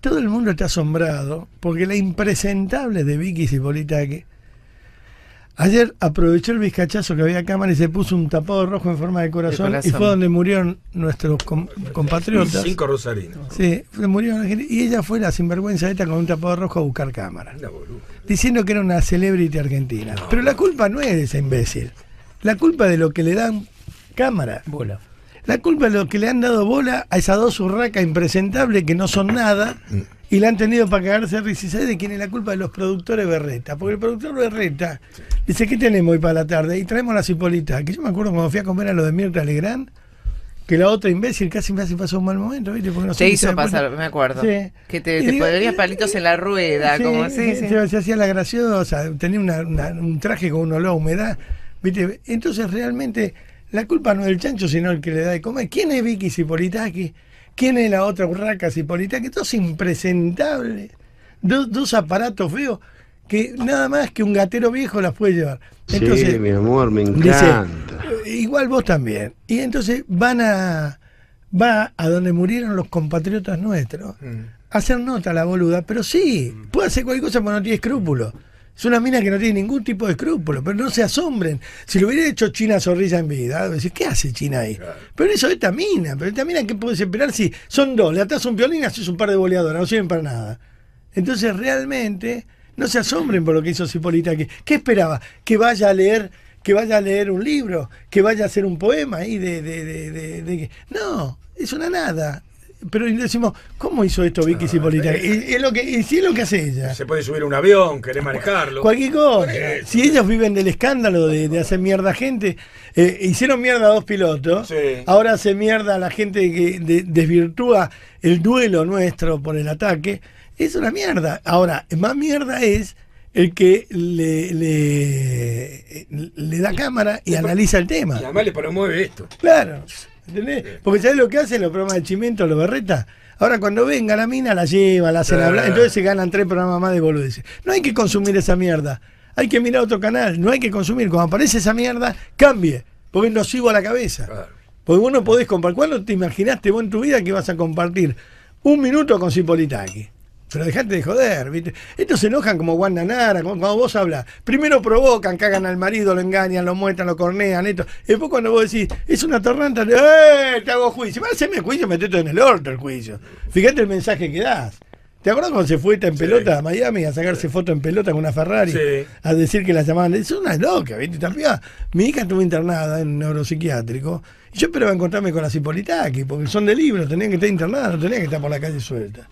todo el mundo está asombrado porque la impresentable de Vicky Cipolitaque ayer aprovechó el vizcachazo que había cámara y se puso un tapado rojo en forma de corazón y fue donde murieron nuestros compatriotas. Cinco rosarinos. Sí, murieron y ella fue la sinvergüenza esta con un tapado rojo a buscar cámara. Diciendo que era una celebrity argentina. Pero la culpa no es de ese imbécil. La culpa de lo que le dan cámara. Bola. La culpa es lo que le han dado bola a esas dos urracas impresentables que no son nada y la han tenido para cagarse a de quién es la culpa? De los productores Berreta. Porque el productor Berreta dice, ¿qué tenemos hoy para la tarde? Y traemos las cipolitas. Que yo me acuerdo cuando fui a comer a lo de Mirta Legrand, que la otra imbécil casi me hace pasar un mal momento, ¿viste? te hizo pasar, me acuerdo. Que te, te eh, palitos en la rueda, como así. se, hacía la graciosa, tenía una, un traje con un olor a humedad, ¿viste? Entonces realmente la culpa no es del chancho, sino el que le da de comer. ¿Quién es Vicky Sipolitaki? ¿Quién es la otra burraca Sipolitaki? todos impresentables, dos, dos aparatos feos que nada más que un gatero viejo las puede llevar. sí, mi amor, me encanta. igual vos también. Y entonces van a va a donde murieron los compatriotas nuestros. Mm. Hacer nota la boluda, pero sí, mm. puede hacer cualquier cosa porque no tiene escrúpulos. Es una mina que no tiene ningún tipo de escrúpulo, pero no se asombren. Si lo hubiera hecho China Zorrilla en vida, decir, ¿qué hace China ahí? Pero eso esta mina, pero esta mina, ¿qué puedes esperar si son dos? Le atas un violín y haces un par de boleadoras, no sirven para nada. Entonces realmente, no se asombren por lo que hizo Cipolita aquí. ¿Qué esperaba? Que vaya a leer, que vaya a leer un libro, que vaya a hacer un poema ahí de, de, de, de... No, es una nada pero decimos, ¿cómo hizo esto Vicky ah, Cipolita? Y es, es, lo que, lo que hace ella. Se puede subir un avión, querer manejarlo. Cualquier cosa. si ellos viven del escándalo de, hacer mierda a gente, eh, hicieron mierda a dos pilotos, ahora hace mierda a la gente que desvirtúa el duelo nuestro por el ataque. Es una mierda. Ahora, más mierda es el que le, le, da cámara y, analiza el tema. Y además le promueve esto. Claro. Porque ¿sabés lo que hacen los programas de Chimento, los Berreta? Ahora, cuando venga la mina, la lleva, la hacen hablar, entonces se ganan tres programas más de boludeces. No hay que consumir esa mierda. Hay que mirar otro canal, no hay que consumir. Cuando aparece esa mierda, cambie, porque es sigo a la cabeza. Porque vos no podés compartir. ¿Cuándo te imaginaste vos en tu vida que vas a compartir un minuto con Cipolitaki? Pero dejate de joder, ¿viste? Estos se enojan como Wanda Nara, cuando vos hablas. Primero provocan, cagan al marido, lo engañan, lo muestran, lo cornean, esto. Después cuando vos decís, es una torranta, ¡eh! Te hago juicio. Vas a el juicio, metete en el orto el juicio. Fíjate el mensaje que das. ¿Te acuerdas cuando se fue esta en pelota a Miami a sacarse foto en pelota con una Ferrari? A decir que la llamaban. Es una loca, ¿viste? También, mi hija estuvo internada en neuropsiquiátrico. Y yo esperaba encontrarme con las Hipolitaki, porque son de libros, tenían que estar internadas, no tenían que estar por la calle suelta.